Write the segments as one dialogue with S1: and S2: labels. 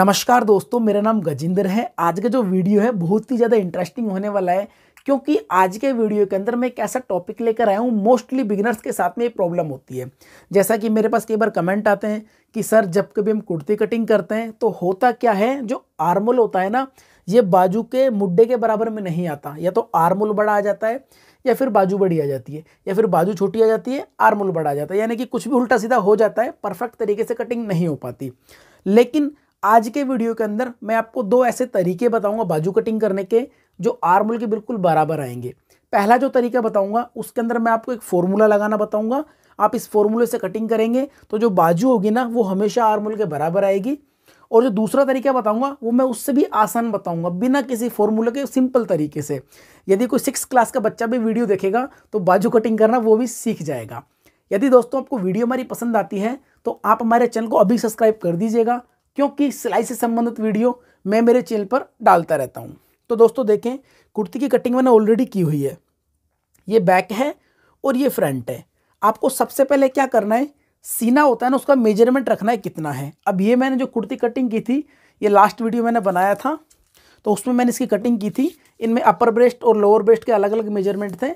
S1: नमस्कार दोस्तों मेरा नाम गजेंद्र है आज का जो वीडियो है बहुत ही ज़्यादा इंटरेस्टिंग होने वाला है क्योंकि आज के वीडियो के अंदर मैं एक ऐसा टॉपिक लेकर आया हूँ मोस्टली बिगिनर्स के साथ में ये प्रॉब्लम होती है जैसा कि मेरे पास कई बार कमेंट आते हैं कि सर जब कभी हम कुर्ती कटिंग करते हैं तो होता क्या है जो आर्मोल होता है ना ये बाजू के मुड्डे के बराबर में नहीं आता या तो आर्मोल बड़ा आ जाता है या फिर बाजू बड़ी आ जाती है या फिर बाजू छोटी आ जाती है आर्मोल बड़ा आ जाता है यानी कि कुछ भी उल्टा सीधा हो जाता है परफेक्ट तरीके से कटिंग नहीं हो पाती लेकिन आज के वीडियो के अंदर मैं आपको दो ऐसे तरीके बताऊंगा बाजू कटिंग करने के जो आर्मोल के बिल्कुल बराबर आएंगे पहला जो तरीका बताऊंगा उसके अंदर मैं आपको एक फॉर्मूला लगाना बताऊंगा आप इस फॉर्मूले से कटिंग करेंगे तो जो बाजू होगी ना वो हमेशा आर्मोल के बराबर आएगी और जो दूसरा तरीका बताऊंगा वो मैं उससे भी आसान बताऊंगा बिना किसी फॉर्मूले के सिंपल तरीके से यदि कोई सिक्स क्लास का बच्चा भी वीडियो देखेगा तो बाजू कटिंग करना वो भी सीख जाएगा यदि दोस्तों आपको वीडियो हमारी पसंद आती है तो आप हमारे चैनल को अभी सब्सक्राइब कर दीजिएगा क्योंकि सिलाई से संबंधित वीडियो मैं मेरे चैनल पर डालता रहता हूँ तो दोस्तों देखें कुर्ती की कटिंग मैंने ऑलरेडी की हुई है ये बैक है और ये फ्रंट है आपको सबसे पहले क्या करना है सीना होता है ना उसका मेजरमेंट रखना है कितना है अब ये मैंने जो कुर्ती कटिंग की थी ये लास्ट वीडियो मैंने बनाया था तो उसमें मैंने इसकी कटिंग की थी इनमें अपर ब्रेस्ट और लोअर ब्रेस्ट के अलग अलग मेजरमेंट थे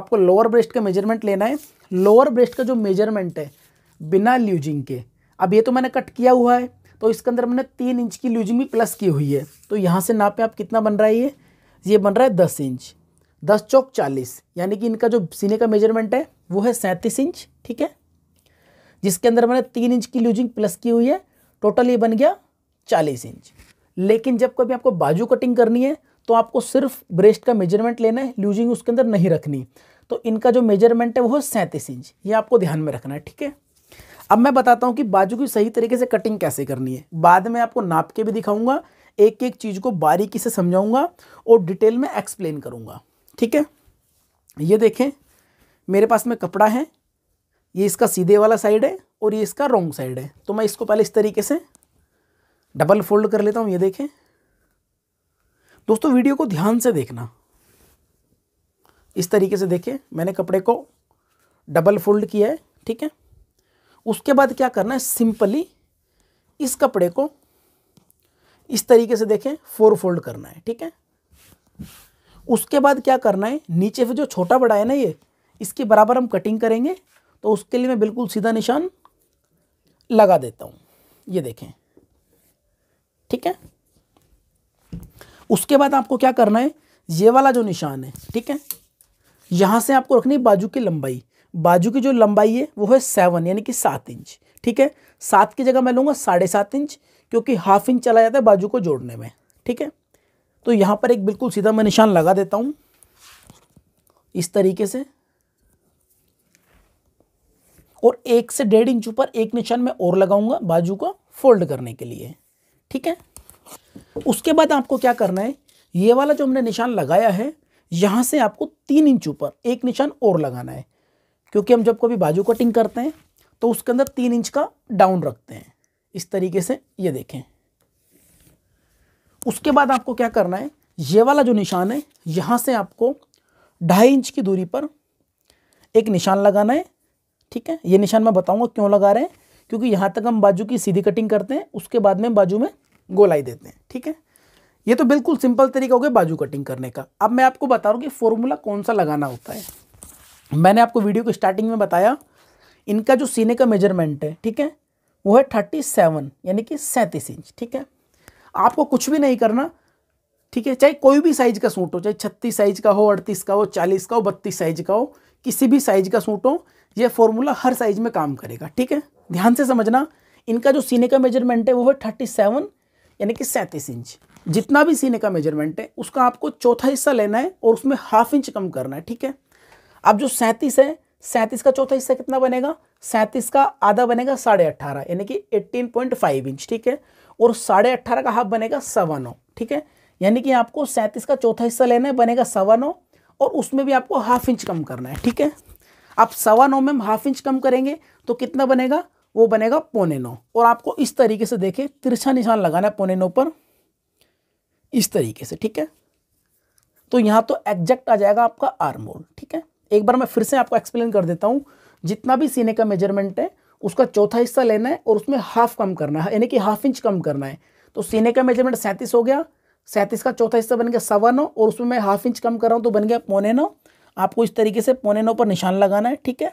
S1: आपको लोअर ब्रेस्ट का मेजरमेंट लेना है लोअर ब्रेस्ट का जो मेजरमेंट है बिना ल्यूजिंग के अब ये तो मैंने कट किया हुआ है तो इसके अंदर हमने तीन इंच की लूजिंग भी प्लस की हुई है तो यहाँ से नापे आप कितना बन रहा है ये ये बन रहा है दस इंच दस चौक चालीस यानी कि इनका जो सीने का मेजरमेंट है वो है सैंतीस इंच ठीक है जिसके अंदर मैंने तीन इंच की लूजिंग प्लस की हुई है टोटल ये बन गया चालीस इंच लेकिन जब कभी आपको बाजू कटिंग करनी है तो आपको सिर्फ ब्रेस्ट का मेजरमेंट लेना है लूजिंग उसके अंदर नहीं रखनी तो इनका जो मेजरमेंट है वो है सैंतीस इंच ये आपको ध्यान में रखना है ठीक है अब मैं बताता हूँ कि बाजू की सही तरीके से कटिंग कैसे करनी है बाद में आपको नाप के भी दिखाऊंगा एक एक चीज़ को बारीकी से समझाऊंगा और डिटेल में एक्सप्लेन करूँगा ठीक है ये देखें मेरे पास में कपड़ा है ये इसका सीधे वाला साइड है और ये इसका रोंग साइड है तो मैं इसको पहले इस तरीके से डबल फोल्ड कर लेता हूँ ये देखें दोस्तों वीडियो को ध्यान से देखना इस तरीके से देखें मैंने कपड़े को डबल फोल्ड किया है ठीक है उसके बाद क्या करना है सिंपली इस कपड़े को इस तरीके से देखें फोर फोल्ड करना है ठीक है उसके बाद क्या करना है नीचे से जो छोटा बड़ा है ना ये इसके बराबर हम कटिंग करेंगे तो उसके लिए मैं बिल्कुल सीधा निशान लगा देता हूँ ये देखें ठीक है उसके बाद आपको क्या करना है ये वाला जो निशान है ठीक है यहाँ से आपको रखनी बाजू की लंबाई बाजू की जो लंबाई है वो है सेवन यानी कि सात इंच ठीक है सात की जगह मैं लूंगा साढ़े सात इंच क्योंकि हाफ इंच चला जाता है बाजू को जोड़ने में ठीक है तो यहां पर एक बिल्कुल सीधा मैं निशान लगा देता हूं इस तरीके से और एक से डेढ़ इंच ऊपर एक निशान मैं और लगाऊंगा बाजू को फोल्ड करने के लिए ठीक है उसके बाद आपको क्या करना है ये वाला जो हमने निशान लगाया है यहां से आपको तीन इंच ऊपर एक निशान और लगाना है क्योंकि हम जब कभी बाजू कटिंग करते हैं तो उसके अंदर तीन इंच का डाउन रखते हैं इस तरीके से ये देखें उसके बाद आपको क्या करना है ये वाला जो निशान है यहाँ से आपको ढाई इंच की दूरी पर एक निशान लगाना है ठीक है ये निशान मैं बताऊंगा क्यों लगा रहे हैं क्योंकि यहाँ तक हम बाजू की सीधी कटिंग करते हैं उसके बाद में बाजू में गोलाई देते हैं ठीक है ये तो बिल्कुल सिंपल तरीका हो गया बाजू कटिंग करने का अब मैं आपको बता रहा हूँ कि फॉर्मूला कौन सा लगाना होता है मैंने आपको वीडियो को स्टार्टिंग में बताया इनका जो सीने का मेजरमेंट है ठीक है वो है थर्टी सेवन यानी कि सैंतीस इंच ठीक है आपको कुछ भी नहीं करना ठीक है चाहे कोई भी साइज का सूट हो चाहे छत्तीस साइज का हो अड़तीस का हो चालीस का हो बत्तीस साइज का हो किसी भी साइज का सूट हो ये फॉर्मूला हर साइज में काम करेगा ठीक है ध्यान से समझना इनका जो सीने का मेजरमेंट है वो है थर्टी सेवन यानी कि सैंतीस इंच जितना भी सीने का मेजरमेंट है उसका आपको चौथा हिस्सा लेना है और उसमें हाफ इंच कम करना है ठीक है अब जो सैंतीस है सैंतीस का चौथा हिस्सा कितना बनेगा सैंतीस का आधा बनेगा साढ़े अट्ठारह यानी कि एट्टीन पॉइंट फाइव इंच ठीक है और साढ़े अट्ठारह का हाफ बनेगा सवा नौ ठीक है यानी कि आपको सैंतीस का चौथा हिस्सा लेना है बनेगा सवा नौ और उसमें भी आपको हाफ इंच कम करना है ठीक है आप सवा नौ में हाफ इंच कम करेंगे तो कितना बनेगा वो बनेगा पौने नौ और आपको इस तरीके से देखें तिरछा निशान लगाना है पौने नौ पर इस तरीके से ठीक है तो यहाँ तो एग्जैक्ट आ जाएगा आपका आर होल ठीक है एक बार मैं फिर से आपको एक्सप्लेन कर देता हूँ जितना भी सीने का मेजरमेंट है उसका चौथा हिस्सा लेना है और उसमें हाफ कम करना है यानी कि हाफ इंच कम करना है तो सीने का मेजरमेंट सैंतीस हो गया सैंतीस का चौथा हिस्सा बन गया सवा नौ और उसमें मैं हाफ इंच कम कर रहा हूँ तो बन गया पौने नौ आपको इस तरीके से पौने नौ पर निशान लगाना है ठीक है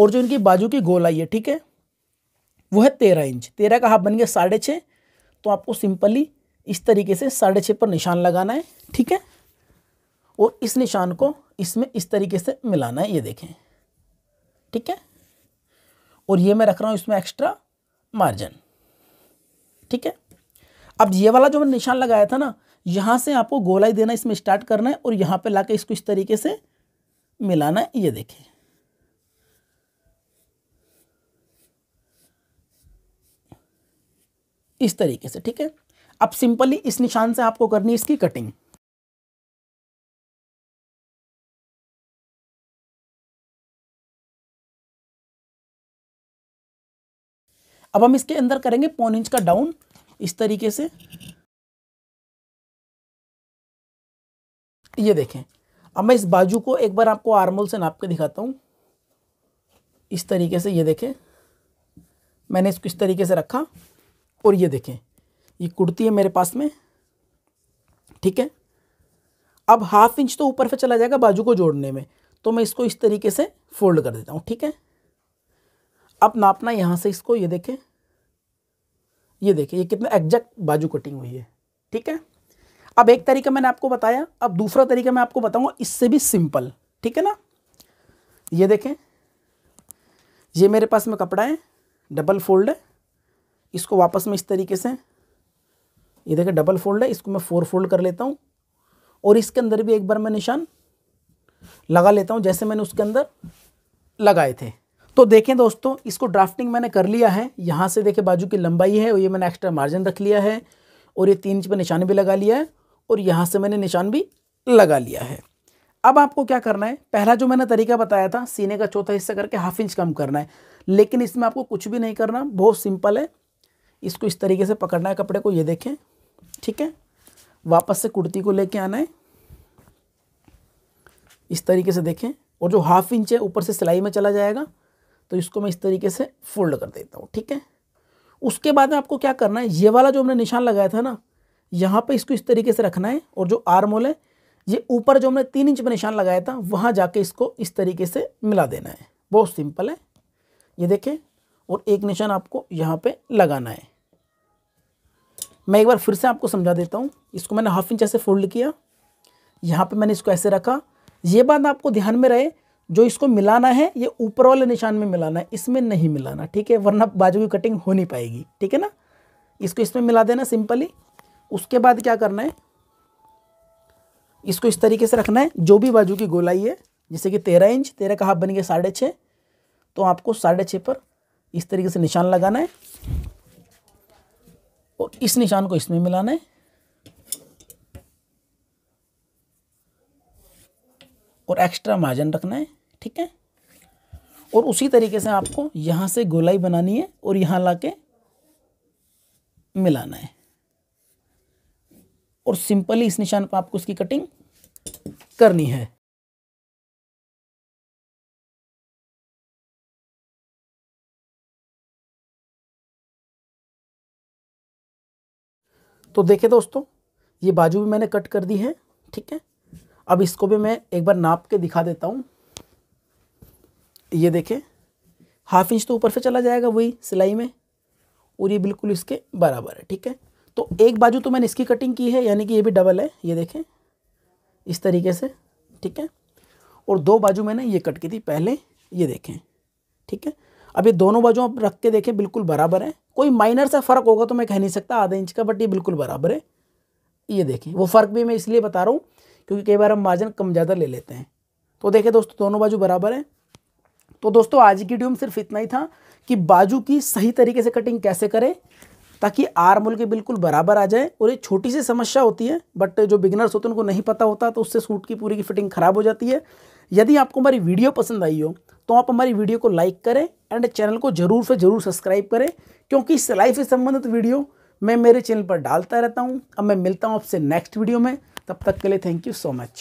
S1: और जो इनकी बाजू की गोलाई है ठीक है वो है तेरह इंच तेरह का हाफ बन गया साढ़े छः तो आपको सिंपली इस तरीके से साढ़े छः पर निशान लगाना है ठीक है और इस निशान को इसमें इस तरीके से मिलाना है ये देखें ठीक है और ये मैं रख रहा हूँ इसमें एक्स्ट्रा मार्जिन ठीक है अब ये वाला जो मैंने निशान लगाया था ना यहाँ से आपको गोलाई देना इसमें स्टार्ट करना है और यहाँ पे लाके इसको इस तरीके से मिलाना है ये देखें इस तरीके से ठीक है अब सिंपली इस निशान से आपको करनी है इसकी कटिंग अब हम इसके अंदर करेंगे पौन इंच का डाउन इस तरीके से ये देखें अब मैं इस बाजू को एक बार आपको आर्मोल से नाप के दिखाता हूँ इस तरीके से ये देखें मैंने इसको इस तरीके से रखा और ये देखें ये कुर्ती है मेरे पास में ठीक है अब हाफ इंच तो ऊपर से चला जाएगा बाजू को जोड़ने में तो मैं इसको इस तरीके से फोल्ड कर देता हूँ ठीक है अब नापना यहाँ से इसको ये देखें ये देखें ये कितना एग्जैक्ट बाजू कटिंग हुई है ठीक है अब एक तरीका मैंने आपको बताया अब दूसरा तरीका मैं आपको बताऊंगा इससे भी सिंपल ठीक है ना ये देखें ये मेरे पास में कपड़ा है डबल फोल्ड है इसको वापस में इस तरीके से ये देखें डबल फोल्ड है इसको मैं फोर फोल्ड कर लेता हूँ और इसके अंदर भी एक बार मैं निशान लगा लेता हूँ जैसे मैंने उसके अंदर लगाए थे तो देखें दोस्तों इसको ड्राफ्टिंग मैंने कर लिया है यहाँ से देखें बाजू की लंबाई है और ये मैंने एक्स्ट्रा मार्जिन रख लिया है और ये तीन इंच पर निशान भी लगा लिया है और यहाँ से मैंने निशान भी लगा लिया है अब आपको क्या करना है पहला जो मैंने तरीका बताया था सीने का चौथा हिस्सा करके हाफ इंच कम करना है लेकिन इसमें आपको कुछ भी नहीं करना बहुत सिंपल है इसको इस तरीके से पकड़ना है कपड़े को ये देखें ठीक है वापस से कुर्ती को लेके आना है इस तरीके से देखें और जो हाफ इंच है ऊपर से सिलाई में चला जाएगा तो इसको मैं इस तरीके से फोल्ड कर देता हूँ ठीक है उसके बाद में आपको क्या करना है ये वाला जो हमने निशान लगाया था ना यहाँ पे इसको इस तरीके से रखना है और जो आरमोल है ये ऊपर जो हमने तीन इंच पर निशान लगाया था वहाँ जाके इसको इस तरीके से मिला देना है बहुत सिंपल है ये देखें और एक निशान आपको यहाँ पर लगाना है मैं एक बार फिर से आपको समझा देता हूँ इसको मैंने हाफ इंच ऐसे फोल्ड किया यहाँ पर मैंने इसको ऐसे रखा ये बात आपको ध्यान में रहे जो इसको मिलाना है ये ऊपर वाले निशान में मिलाना है इसमें नहीं मिलाना ठीक है वरना बाजू की कटिंग हो नहीं पाएगी ठीक है ना इसको इसमें मिला देना सिंपली उसके बाद क्या करना है इसको इस तरीके से रखना है जो भी बाजू की गोलाई है जैसे कि तेरह इंच तेरह का हाफ बन गया साढ़े छः तो आपको साढ़े छः पर इस तरीके से निशान लगाना है और इस निशान को इसमें मिलाना है और एक्स्ट्रा मार्जिन रखना है ठीक है और उसी तरीके से आपको यहां से गोलाई बनानी है और यहां लाके मिलाना है और सिंपली इस निशान पर आपको उसकी कटिंग करनी है तो देखे दोस्तों ये बाजू भी मैंने कट कर दी है ठीक है अब इसको भी मैं एक बार नाप के दिखा देता हूं ये देखें हाफ इंच तो ऊपर से चला जाएगा वही सिलाई में और ये बिल्कुल इसके बराबर है ठीक है तो एक बाजू तो मैंने इसकी कटिंग की है यानी कि ये भी डबल है ये देखें इस तरीके से ठीक है और दो बाजू मैंने ये कट की थी पहले ये देखें ठीक है अब ये दोनों बाजू आप रख के देखें बिल्कुल बराबर है कोई माइनर सा फ़र्क होगा तो मैं कह नहीं सकता आधा इंच का बट ये बिल्कुल बराबर है ये देखें वो फ़र्क भी मैं इसलिए बता रहा हूँ क्योंकि कई बार हम मार्जिन कम ज़्यादा ले लेते हैं तो देखें दोस्तों दोनों बाजू बराबर है तो दोस्तों आज की वीडियो में सिर्फ इतना ही था कि बाजू की सही तरीके से कटिंग कैसे करें ताकि आर मूल के बिल्कुल बराबर आ जाए और ये छोटी सी समस्या होती है बट जो बिगनर्स होते हैं उनको नहीं पता होता तो उससे सूट की पूरी की फिटिंग ख़राब हो जाती है यदि आपको हमारी वीडियो पसंद आई हो तो आप हमारी वीडियो को लाइक करें एंड चैनल को ज़रूर से ज़रूर सब्सक्राइब करें क्योंकि सिलाई से संबंधित वीडियो मैं मेरे चैनल पर डालता रहता हूँ अब मैं मिलता हूँ आपसे नेक्स्ट वीडियो में तब तक के लिए थैंक यू सो मच